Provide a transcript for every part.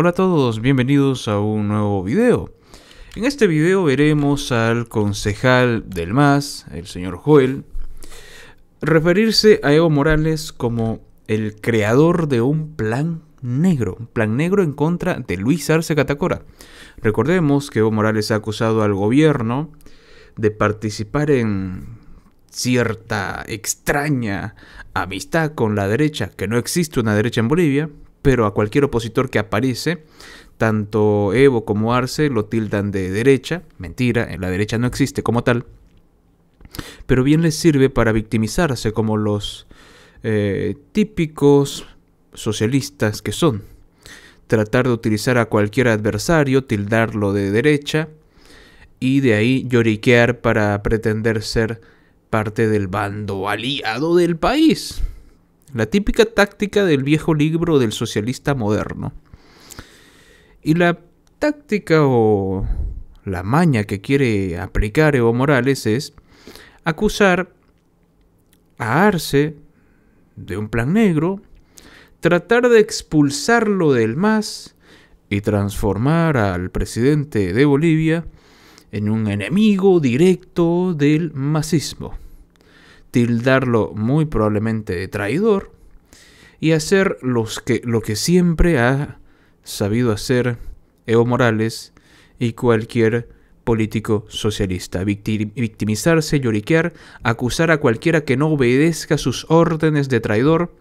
Hola a todos, bienvenidos a un nuevo video. En este video veremos al concejal del MAS, el señor Joel, referirse a Evo Morales como el creador de un plan negro, un plan negro en contra de Luis Arce Catacora. Recordemos que Evo Morales ha acusado al gobierno de participar en cierta extraña amistad con la derecha, que no existe una derecha en Bolivia, pero a cualquier opositor que aparece, tanto Evo como Arce lo tildan de derecha, mentira, eh, la derecha no existe como tal, pero bien les sirve para victimizarse como los eh, típicos socialistas que son. Tratar de utilizar a cualquier adversario, tildarlo de derecha y de ahí lloriquear para pretender ser parte del bando aliado del país. La típica táctica del viejo libro del socialista moderno. Y la táctica o la maña que quiere aplicar Evo Morales es acusar a Arce de un plan negro, tratar de expulsarlo del MAS y transformar al presidente de Bolivia en un enemigo directo del masismo tildarlo muy probablemente de traidor y hacer los que, lo que siempre ha sabido hacer Evo Morales y cualquier político socialista, victimizarse, lloriquear, acusar a cualquiera que no obedezca sus órdenes de traidor,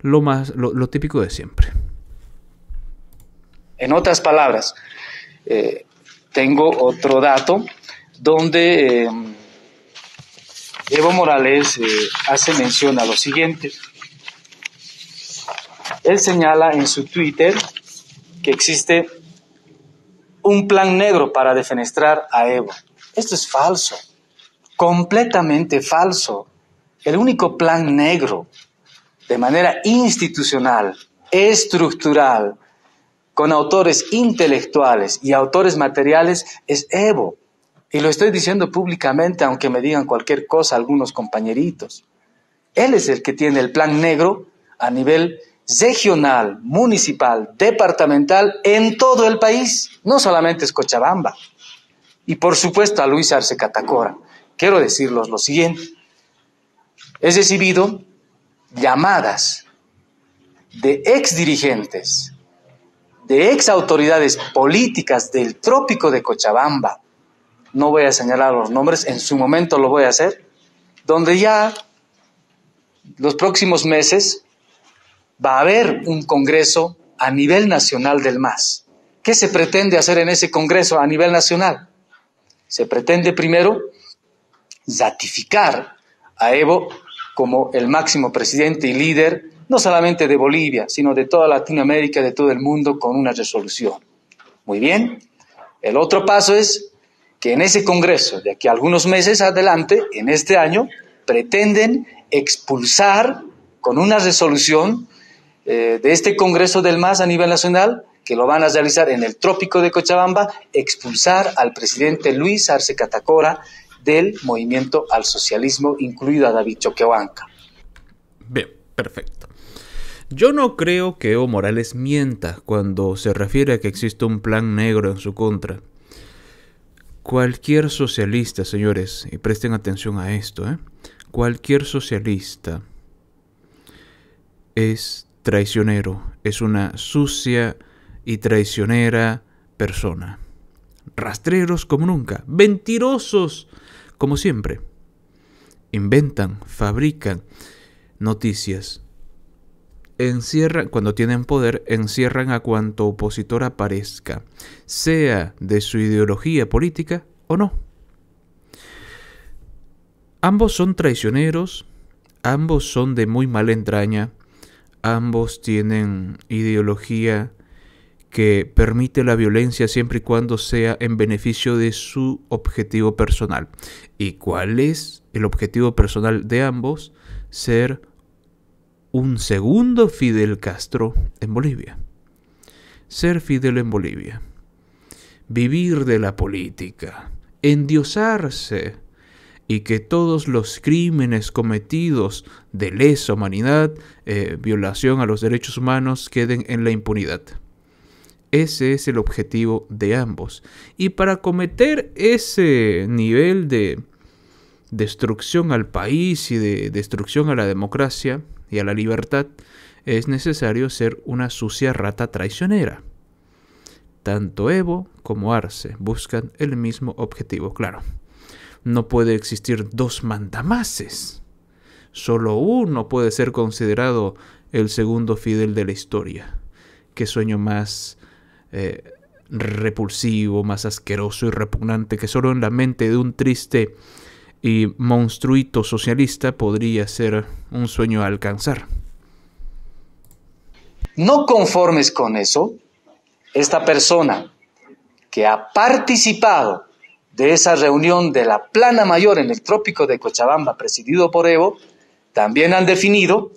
lo, más, lo, típico de siempre. En otras palabras, eh, tengo otro dato donde... Em, Evo Morales eh, hace mención a lo siguiente. Él señala en su Twitter que existe un plan negro para defenestrar a Evo. Esto es falso, completamente falso. El único plan negro, de manera institucional, estructural, con autores intelectuales y autores materiales, es Evo. Y lo estoy diciendo públicamente, aunque me digan cualquier cosa algunos compañeritos. Él es el que tiene el plan negro a nivel regional, municipal, departamental, en todo el país, no solamente es Cochabamba. Y por supuesto a Luis Arce Catacora. Quiero decirles lo siguiente. He recibido llamadas de ex dirigentes, de ex autoridades políticas del trópico de Cochabamba, no voy a señalar los nombres, en su momento lo voy a hacer, donde ya los próximos meses va a haber un congreso a nivel nacional del MAS. ¿Qué se pretende hacer en ese congreso a nivel nacional? Se pretende primero ratificar a Evo como el máximo presidente y líder, no solamente de Bolivia, sino de toda Latinoamérica, de todo el mundo, con una resolución. Muy bien. El otro paso es que en ese Congreso, de aquí a algunos meses adelante, en este año, pretenden expulsar con una resolución eh, de este Congreso del MAS a nivel nacional, que lo van a realizar en el trópico de Cochabamba, expulsar al presidente Luis Arce Catacora del movimiento al socialismo, incluido a David Choquehuanca. Bien, perfecto. Yo no creo que Evo Morales mienta cuando se refiere a que existe un plan negro en su contra. Cualquier socialista, señores, y presten atención a esto, ¿eh? cualquier socialista es traicionero, es una sucia y traicionera persona. Rastreros como nunca, mentirosos como siempre. Inventan, fabrican noticias encierran, cuando tienen poder, encierran a cuanto opositor aparezca, sea de su ideología política o no. Ambos son traicioneros, ambos son de muy mala entraña, ambos tienen ideología que permite la violencia siempre y cuando sea en beneficio de su objetivo personal. ¿Y cuál es el objetivo personal de ambos? Ser un segundo Fidel Castro en Bolivia. Ser Fidel en Bolivia. Vivir de la política. Endiosarse. Y que todos los crímenes cometidos de lesa humanidad, eh, violación a los derechos humanos, queden en la impunidad. Ese es el objetivo de ambos. Y para cometer ese nivel de destrucción al país y de destrucción a la democracia, y a la libertad, es necesario ser una sucia rata traicionera. Tanto Evo como Arce buscan el mismo objetivo, claro. No puede existir dos mandamases. Solo uno puede ser considerado el segundo Fidel de la historia. Qué sueño más eh, repulsivo, más asqueroso y repugnante que solo en la mente de un triste y monstruito socialista podría ser un sueño a alcanzar. No conformes con eso, esta persona que ha participado de esa reunión de la plana mayor en el trópico de Cochabamba, presidido por Evo, también han definido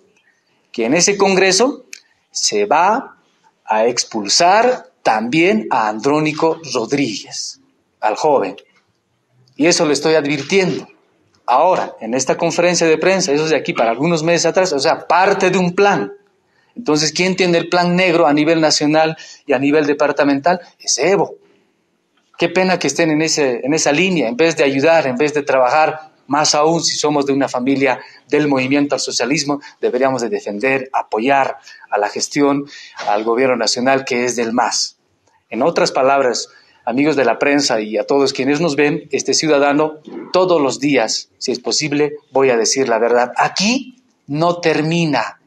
que en ese Congreso se va a expulsar también a Andrónico Rodríguez, al joven. Y eso lo estoy advirtiendo. Ahora, en esta conferencia de prensa, eso es de aquí para algunos meses atrás, o sea, parte de un plan. Entonces, ¿quién tiene el plan negro a nivel nacional y a nivel departamental? Es Evo. Qué pena que estén en, ese, en esa línea, en vez de ayudar, en vez de trabajar, más aún si somos de una familia del movimiento al socialismo, deberíamos de defender, apoyar a la gestión, al gobierno nacional que es del MAS. En otras palabras, amigos de la prensa y a todos quienes nos ven, este ciudadano, todos los días, si es posible, voy a decir la verdad. Aquí no termina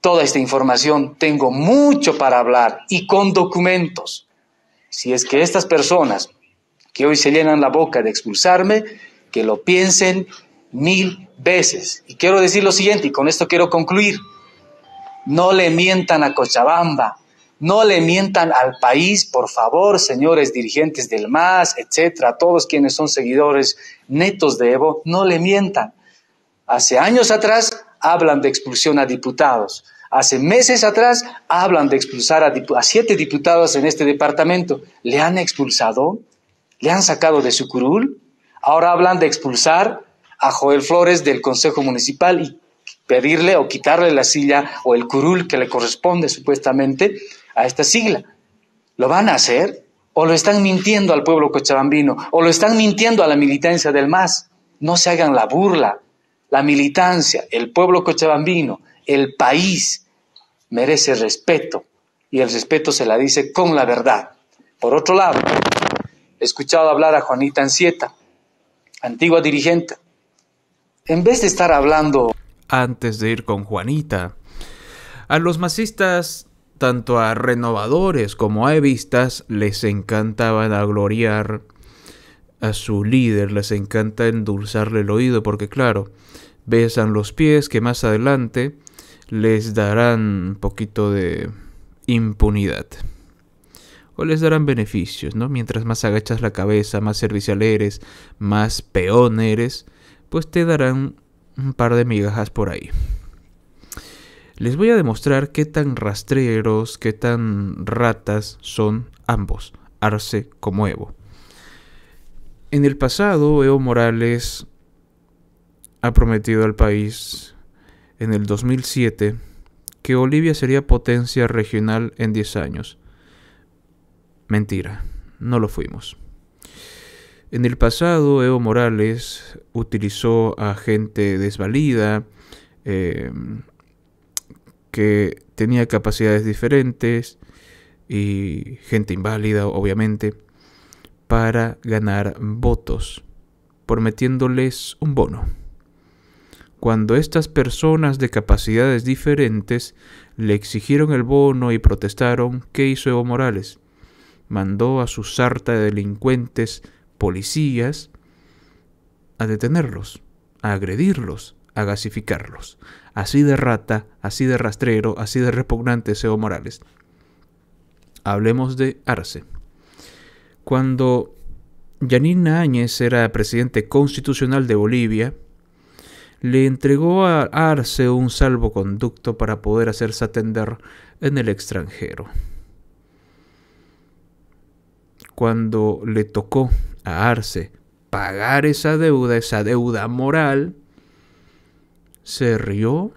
toda esta información. Tengo mucho para hablar y con documentos. Si es que estas personas que hoy se llenan la boca de expulsarme, que lo piensen mil veces. Y quiero decir lo siguiente, y con esto quiero concluir. No le mientan a Cochabamba, no le mientan al país, por favor, señores dirigentes del MAS, etcétera, todos quienes son seguidores netos de Evo, no le mientan. Hace años atrás hablan de expulsión a diputados. Hace meses atrás hablan de expulsar a, a siete diputados en este departamento. ¿Le han expulsado? ¿Le han sacado de su curul? Ahora hablan de expulsar a Joel Flores del Consejo Municipal y pedirle o quitarle la silla o el curul que le corresponde supuestamente a esta sigla. ¿Lo van a hacer? ¿O lo están mintiendo al pueblo cochabambino? ¿O lo están mintiendo a la militancia del MAS? No se hagan la burla. La militancia, el pueblo cochabambino, el país merece respeto. Y el respeto se la dice con la verdad. Por otro lado, he escuchado hablar a Juanita Ancieta, antigua dirigente. En vez de estar hablando... Antes de ir con Juanita, a los masistas tanto a renovadores como a evistas les encantaba a a su líder, les encanta endulzarle el oído, porque claro, besan los pies que más adelante les darán un poquito de impunidad. O les darán beneficios, ¿no? Mientras más agachas la cabeza, más servicial eres, más peón eres, pues te darán un par de migajas por ahí. Les voy a demostrar qué tan rastreros, qué tan ratas son ambos, Arce como Evo. En el pasado, Evo Morales ha prometido al país en el 2007 que Bolivia sería potencia regional en 10 años. Mentira, no lo fuimos. En el pasado, Evo Morales utilizó a gente desvalida, eh, que tenía capacidades diferentes y gente inválida, obviamente, para ganar votos, prometiéndoles un bono. Cuando estas personas de capacidades diferentes le exigieron el bono y protestaron, ¿qué hizo Evo Morales? Mandó a su sarta de delincuentes, policías, a detenerlos, a agredirlos, gasificarlos. Así de rata, así de rastrero, así de repugnante Seo Morales. Hablemos de Arce. Cuando Yanina Áñez era presidente constitucional de Bolivia, le entregó a Arce un salvoconducto para poder hacerse atender en el extranjero. Cuando le tocó a Arce pagar esa deuda, esa deuda moral, se rió,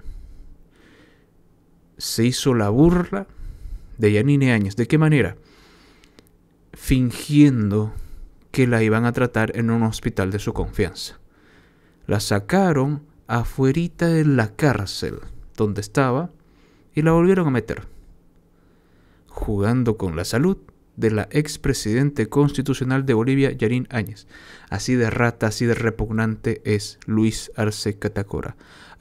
se hizo la burla de Yanine Áñez. ¿De qué manera? Fingiendo que la iban a tratar en un hospital de su confianza. La sacaron afuerita de la cárcel donde estaba y la volvieron a meter, jugando con la salud de la expresidente constitucional de Bolivia, Yanine Áñez. Así de rata, así de repugnante es Luis Arce Catacora.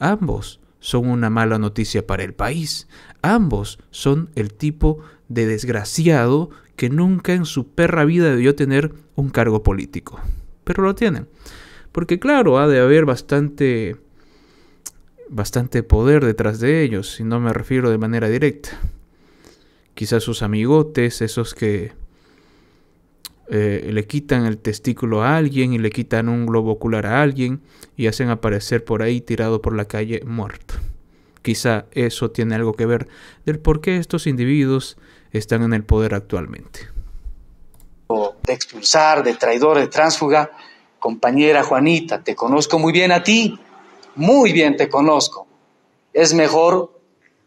Ambos son una mala noticia para el país. Ambos son el tipo de desgraciado que nunca en su perra vida debió tener un cargo político. Pero lo tienen. Porque claro, ha de haber bastante bastante poder detrás de ellos, si no me refiero de manera directa. Quizás sus amigotes, esos que eh, le quitan el testículo a alguien y le quitan un globo ocular a alguien y hacen aparecer por ahí tirado por la calle muerto. Quizá eso tiene algo que ver del por qué estos individuos están en el poder actualmente. De expulsar, de traidor, de tránsfuga. Compañera Juanita, te conozco muy bien a ti, muy bien te conozco. Es mejor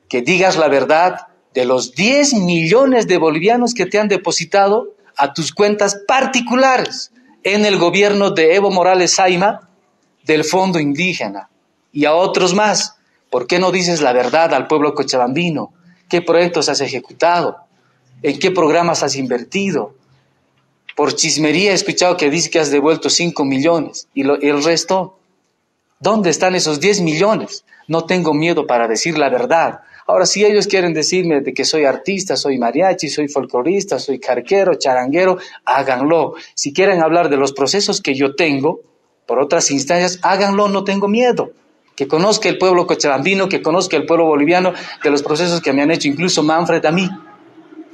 que digas la verdad de los 10 millones de bolivianos que te han depositado a tus cuentas particulares en el gobierno de Evo Morales Saima del Fondo Indígena y a otros más. ¿Por qué no dices la verdad al pueblo cochabambino? ¿Qué proyectos has ejecutado? ¿En qué programas has invertido? Por chismería he escuchado que dices que has devuelto 5 millones y el resto, ¿dónde están esos 10 millones? No tengo miedo para decir la verdad, Ahora, si ellos quieren decirme de que soy artista, soy mariachi, soy folclorista, soy carquero, charanguero, háganlo. Si quieren hablar de los procesos que yo tengo, por otras instancias, háganlo, no tengo miedo. Que conozca el pueblo cochabambino, que conozca el pueblo boliviano, de los procesos que me han hecho incluso Manfred a mí.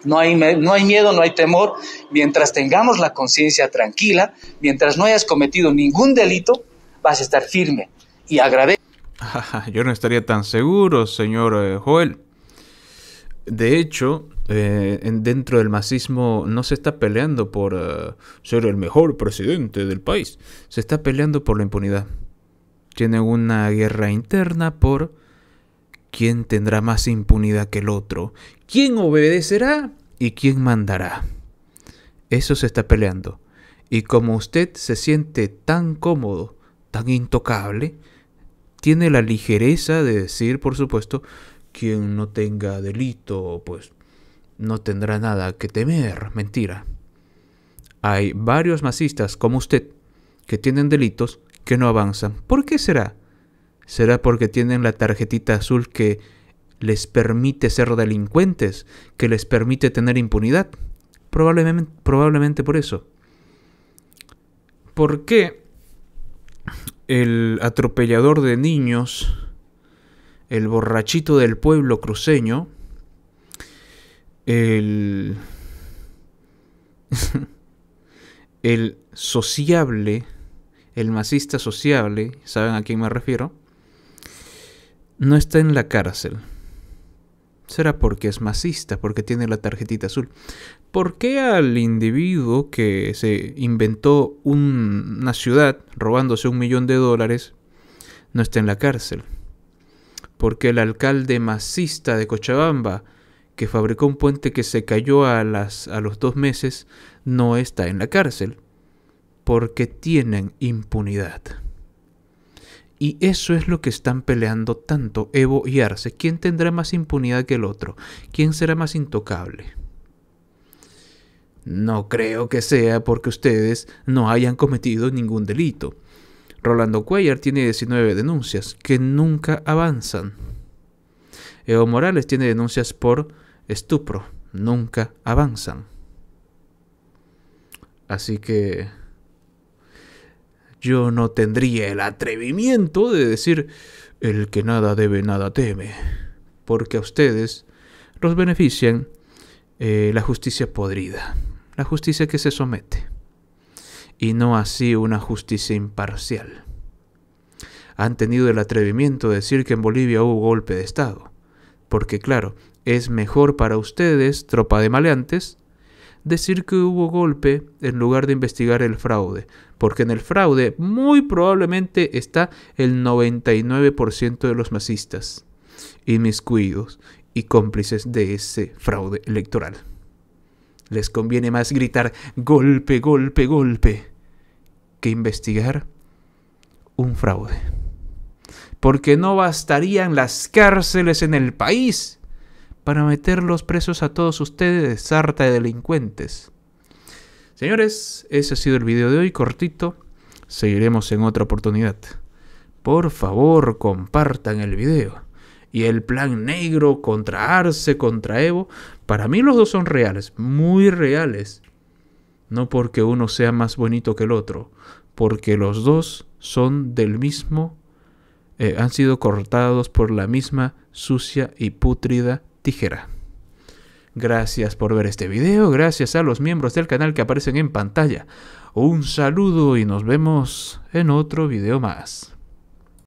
No hay, no hay, miedo, no hay temor. Mientras tengamos la conciencia tranquila, mientras no hayas cometido ningún delito, vas a estar firme. Y agradezco. Yo no estaría tan seguro, señor eh, Joel. De hecho, eh, dentro del masismo no se está peleando por eh, ser el mejor presidente del país, se está peleando por la impunidad. Tiene una guerra interna por quién tendrá más impunidad que el otro, quién obedecerá y quién mandará. Eso se está peleando. Y como usted se siente tan cómodo, tan intocable, tiene la ligereza de decir, por supuesto, quien no tenga delito, pues no tendrá nada que temer. Mentira. Hay varios masistas como usted que tienen delitos que no avanzan. ¿Por qué será? ¿Será porque tienen la tarjetita azul que les permite ser delincuentes, que les permite tener impunidad? Probablemente, probablemente por eso. ¿Por qué el atropellador de niños, el borrachito del pueblo cruceño, el, sociable, el masista sociable, ¿saben a quién me refiero? No está en la cárcel será porque es masista, porque tiene la tarjetita azul. ¿Por qué al individuo que se inventó una ciudad robándose un millón de dólares no está en la cárcel? Porque el alcalde masista de Cochabamba, que fabricó un puente que se cayó a, las, a los dos meses, no está en la cárcel? Porque tienen impunidad. Y eso es lo que están peleando tanto Evo y Arce. ¿Quién tendrá más impunidad que el otro? ¿Quién será más intocable? No creo que sea porque ustedes no hayan cometido ningún delito. Rolando Cuellar tiene 19 denuncias que nunca avanzan. Evo Morales tiene denuncias por estupro, nunca avanzan. Así que yo no tendría el atrevimiento de decir el que nada debe, nada teme, porque a ustedes los benefician eh, la justicia podrida, la justicia que se somete, y no así una justicia imparcial. Han tenido el atrevimiento de decir que en Bolivia hubo golpe de Estado, porque claro, es mejor para ustedes, tropa de maleantes, decir que hubo golpe en lugar de investigar el fraude, porque en el fraude muy probablemente está el 99% de los masistas, inmiscuidos y cómplices de ese fraude electoral. Les conviene más gritar golpe, golpe, golpe, que investigar un fraude. Porque no bastarían las cárceles en el país para meterlos presos a todos ustedes, sarta de delincuentes. Señores, ese ha sido el video de hoy, cortito. Seguiremos en otra oportunidad. Por favor, compartan el video. Y el plan negro contra Arce, contra Evo, para mí los dos son reales, muy reales. No porque uno sea más bonito que el otro, porque los dos son del mismo, eh, han sido cortados por la misma sucia y pútrida tijera. Gracias por ver este video, gracias a los miembros del canal que aparecen en pantalla. Un saludo y nos vemos en otro video más.